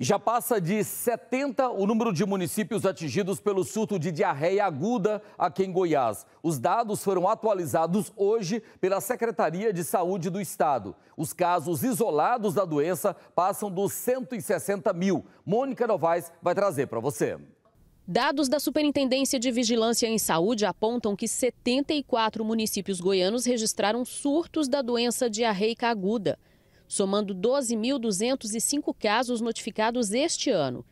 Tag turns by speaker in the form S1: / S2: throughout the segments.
S1: Já passa de 70 o número de municípios atingidos pelo surto de diarreia aguda aqui em Goiás. Os dados foram atualizados hoje pela Secretaria de Saúde do Estado. Os casos isolados da doença passam dos 160 mil. Mônica Novaes vai trazer para você.
S2: Dados da Superintendência de Vigilância em Saúde apontam que 74 municípios goianos registraram surtos da doença diarreica aguda somando 12.205 casos notificados este ano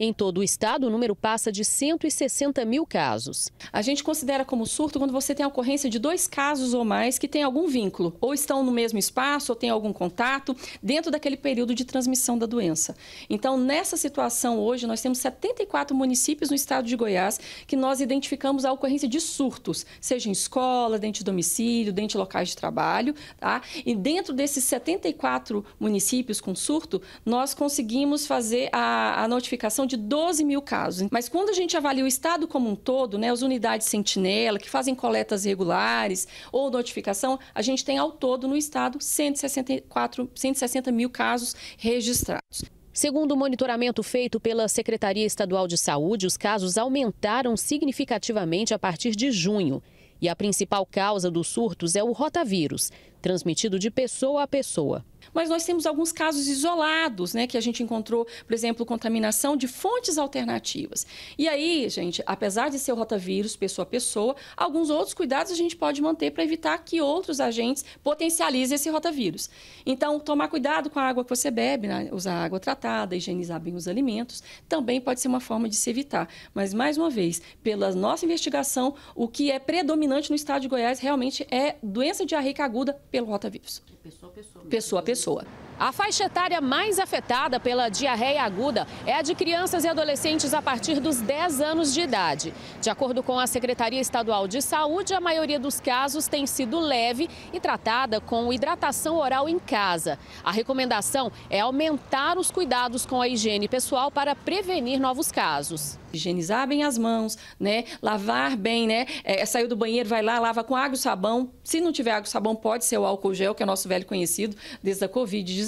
S2: em todo o estado, o número passa de 160 mil casos.
S1: A gente considera como surto quando você tem a ocorrência de dois casos ou mais que têm algum vínculo, ou estão no mesmo espaço, ou têm algum contato, dentro daquele período de transmissão da doença. Então, nessa situação hoje, nós temos 74 municípios no estado de Goiás que nós identificamos a ocorrência de surtos, seja em escola, dentro de domicílio, dentro de locais de trabalho. Tá? E dentro desses 74 municípios com surto, nós conseguimos fazer a, a notificação de 12 mil casos. Mas quando a gente avalia o estado como um todo, né, as unidades sentinela, que fazem coletas regulares ou notificação, a gente tem ao todo no estado 164, 160 mil casos registrados. Segundo o
S2: monitoramento feito pela Secretaria Estadual de Saúde, os casos aumentaram significativamente a partir de junho. E a principal causa dos surtos é o rotavírus, transmitido de pessoa a pessoa.
S1: Mas nós temos alguns casos isolados, né, que a gente encontrou, por exemplo, contaminação de fontes alternativas. E aí, gente, apesar de ser o rotavírus pessoa a pessoa, alguns outros cuidados a gente pode manter para evitar que outros agentes potencializem esse rotavírus. Então, tomar cuidado com a água que você bebe, né, usar água tratada, higienizar bem os alimentos, também pode ser uma forma de se evitar. Mas, mais uma vez, pela nossa investigação, o que é predominante no estado de Goiás realmente é doença diarreica aguda pelo rotavírus. Pessoa a pessoa. Pessoa a pessoa pessoa. A faixa etária mais afetada pela diarreia
S2: aguda é a de crianças e adolescentes a partir dos 10 anos de idade. De acordo com a Secretaria Estadual de Saúde, a maioria dos casos tem sido leve e tratada com hidratação oral em casa. A recomendação é aumentar os cuidados com a
S1: higiene pessoal para prevenir novos casos. Higienizar bem as mãos, né? Lavar bem, né? É, é saiu do banheiro, vai lá, lava com água e sabão. Se não tiver água e sabão, pode ser o álcool gel, que é o nosso velho conhecido desde a Covid-19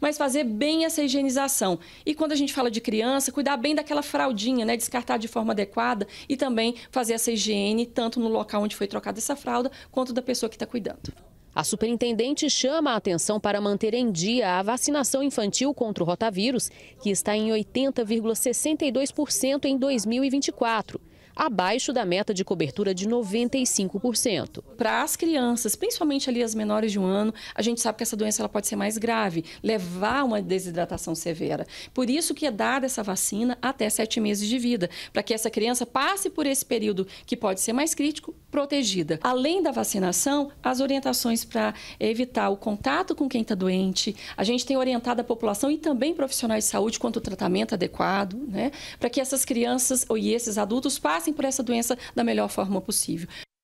S1: mas fazer bem essa higienização. E quando a gente fala de criança, cuidar bem daquela fraldinha, né? Descartar de forma adequada e também fazer essa higiene, tanto no local onde foi trocada essa fralda, quanto da pessoa que está cuidando.
S2: A superintendente chama a atenção para manter em dia a vacinação infantil contra o rotavírus, que está em 80,62% em 2024 abaixo da meta de cobertura de 95%.
S1: Para as crianças, principalmente ali as menores de um ano, a gente sabe que essa doença ela pode ser mais grave, levar uma desidratação severa. Por isso que é dada essa vacina até sete meses de vida, para que essa criança passe por esse período que pode ser mais crítico, protegida. Além da vacinação, as orientações para evitar o contato com quem está doente, a gente tem orientado a população e também profissionais de saúde quanto ao tratamento adequado, né, para que essas crianças e esses adultos passem passem por essa doença da melhor forma possível.